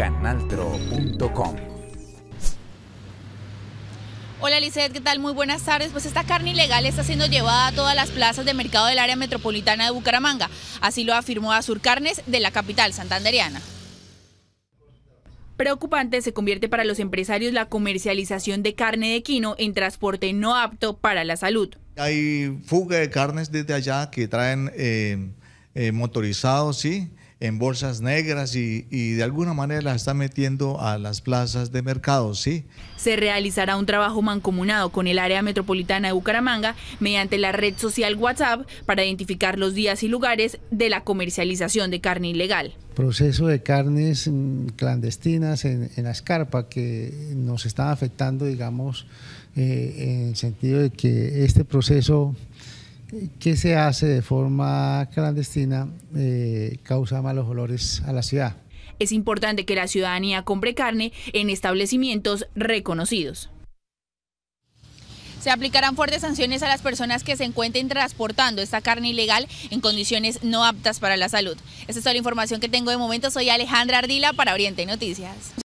canaltro.com. Hola Lizeth, ¿qué tal? Muy buenas tardes. Pues esta carne ilegal está siendo llevada a todas las plazas de mercado del área metropolitana de Bucaramanga. Así lo afirmó Azur Carnes de la capital santanderiana. Preocupante se convierte para los empresarios la comercialización de carne de quino en transporte no apto para la salud. Hay fuga de carnes desde allá que traen eh, eh, motorizados, sí, en bolsas negras y, de alguna manera las está metiendo a las plazas de mercado, ¿sí? Se realizará un trabajo mancomunado con el área metropolitana de Bucaramanga mediante la red social WhatsApp para identificar los días y lugares de la comercialización de carne ilegal. Proceso de carnes mm, clandestinas en, la escarpa que nos está afectando, digamos, eh, en el sentido de que este proceso ¿Qué se hace de forma clandestina eh, causa malos olores a la ciudad. Es importante que la ciudadanía compre carne en establecimientos reconocidos. Se aplicarán fuertes sanciones a las personas que se encuentren transportando esta carne ilegal en condiciones no aptas para la salud. Esta es toda la información que tengo de momento. Soy Alejandra Ardila para Oriente Noticias.